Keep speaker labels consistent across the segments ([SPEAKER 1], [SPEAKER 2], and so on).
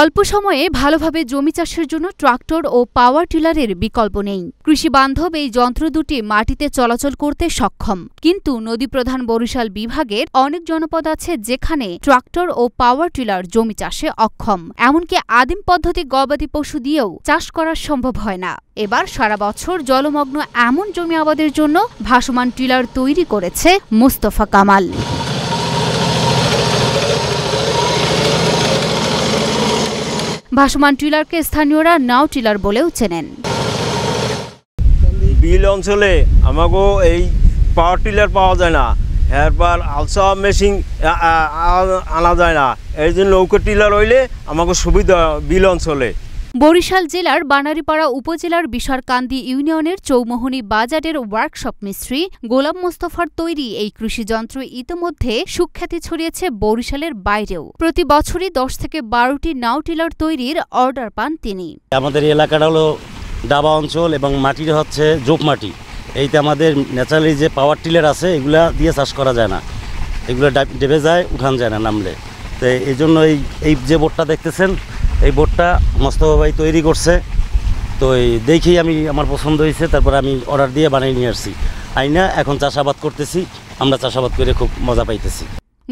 [SPEAKER 1] অল্প সময়ে ভালোভাবে জমি চাষের জন্য ট্রাক্টর ও পাওয়ার টিলারের বিকল্প নেই কৃষি বান্ধব এই যন্ত্র দুটি মাটিতে চলাচল করতে সক্ষম কিন্তু নদী প্রধান বরিশাল বিভাগের অনেক জনপদ আছে যেখানে ট্রাক্টর ও পাওয়ার টিলার জমি চাষে অক্ষম এমনকি আদিম পদ্ধতি গবাদি পশু দিয়েও চাষ করা সম্ভব হয় না এবার সারা বছর জলমগ্ন এমন জমি আবাদের জন্য ভাসমান টিলার তৈরি করেছে মোস্তফা কামাল ভাসমান টিলারকে স্থানীয়রা নাও টিলার বলেও চেনেন
[SPEAKER 2] বিল অঞ্চলে আমাকেও এই পাওয়ার টিলার পাওয়া যায় না এরপর আলসা মেশিন আনা যায় না এই জন্য নৌকো টিলার হইলে আমাকে সুবিধা বিল অঞ্চলে
[SPEAKER 1] বরিশাল জেলার বানারীপাড়া উপজেলার বিশারকান্দি ইউনিয়নের চৌমোহনী বাজারের ওয়ার্কশপ মিস্ত্রি গোলাম মোস্তফার তৈরি এই কৃষিযন্ত্র ইতোমধ্যে সুখ্যাতি ছড়িয়েছে বরিশালের বাইরেও প্রতি বছরই দশ থেকে বারোটি নাউটিলার তৈরির অর্ডার পান তিনি
[SPEAKER 2] আমাদের এলাকাটা হলো ডাবা অঞ্চল এবং মাটির হচ্ছে জোপ মাটি এইতে আমাদের ন্যাচারালি যে পাওয়ার টিলার আছে এগুলা দিয়ে চাষ করা যায় না এগুলো ডেবে যায় উঠান যায় না নামলে তো এই জন্য এই এই যে বোর্ডটা দেখতেছেন এই বোর্ডটা মোস্তফা ভাই তৈরি করছে তো এই দেখি আমি আমার পছন্দ হয়েছে তারপর আমি অর্ডার দিয়ে বানিয়ে নিয়ে আসছি আইনা এখন চাষাবাদ করতেছি আমরা চাষাবাদ করে খুব মজা পাইতেছি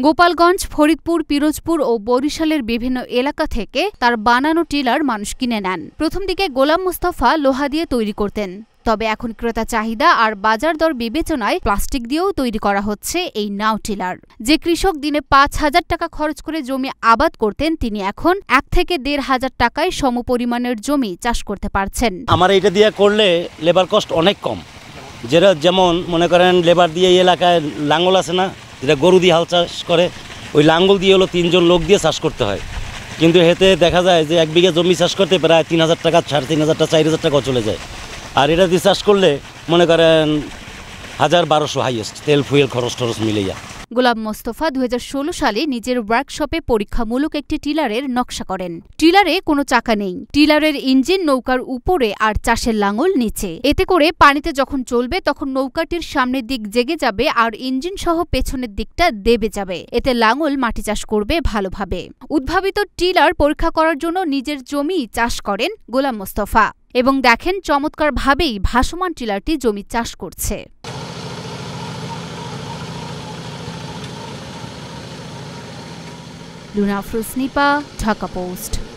[SPEAKER 1] গোপালগঞ্জ ফরিদপুর পিরোজপুর ও বরিশালের বিভিন্ন এলাকা থেকে তার বানানো টিলার মানুষ কিনে নেন প্রথম দিকে গোলাম মুস্তাফা লোহা দিয়ে তৈরি করতেন তবে এখন ক্রেতা চাহিদা আর বাজার দর বিবেচনায় প্লাস্টিক দিয়েও তৈরি করা হচ্ছে এই নাও টিলার যে কৃষক দিনে পাঁচ হাজার টাকা খরচ করে জমি আবাদ করতেন তিনি এখন এক থেকে দেড় হাজার টাকায় সমপরিমাণের জমি চাষ করতে পারছেন
[SPEAKER 2] আমার এটা দিয়ে করলে লেবার কস্ট অনেক কম যেটা যেমন মনে করেন লেবার দিয়ে এলাকায় লাঙ্গল আছে না যেটা গরু দিয়ে হাল চাষ করে ওই লাঙ্গল দিয়ে হলো তিনজন লোক দিয়ে চাষ করতে হয় কিন্তু এতে দেখা যায় যে এক বিঘা জমি চাষ করতে প্রায় তিন হাজার টাকা সাড়ে তিন হাজার টাকা চার হাজার টাকা চলে যায় আর এটা দিয়ে চাষ করলে মনে করেন হাজার বারোশো হাইয়েস্ট তেল ফুয়েল খরচ টরচ মিলে যায়
[SPEAKER 1] গোলাম মোস্তফা দু সালে নিজের ওয়ার্কশপে পরীক্ষামূলক একটি টিলারের নকশা করেন টিলারে কোনো চাকা নেই টিলারের ইঞ্জিন নৌকার উপরে আর চাষের লাঙল নিচে এতে করে পানিতে যখন চলবে তখন নৌকাটির সামনের দিক জেগে যাবে আর ইঞ্জিন সহ পেছনের দিকটা দেবে যাবে এতে লাঙল মাটি চাষ করবে ভালোভাবে উদ্ভাবিত টিলার পরীক্ষা করার জন্য নিজের জমি চাষ করেন গোলাম মোস্তফা এবং দেখেন চমৎকারভাবেই ভাসমান টিলারটি জমি চাষ করছে Luna Frusnipa, Dhaka Post.